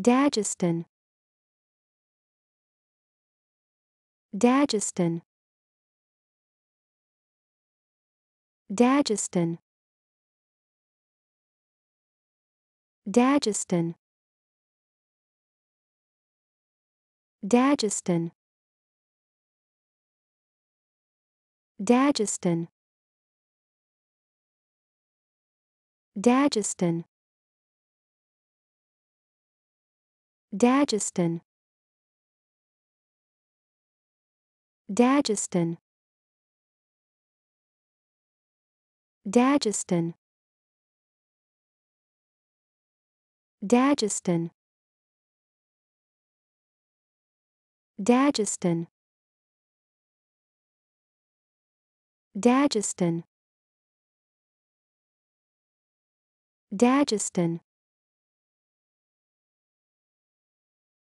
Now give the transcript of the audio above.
Dagestan Dagestan Dagestan Dagestan Dagestan Dagestan Dagestan Dagestan Dagestan Dagestan Dagestan Dagestan Dagestan Dagestan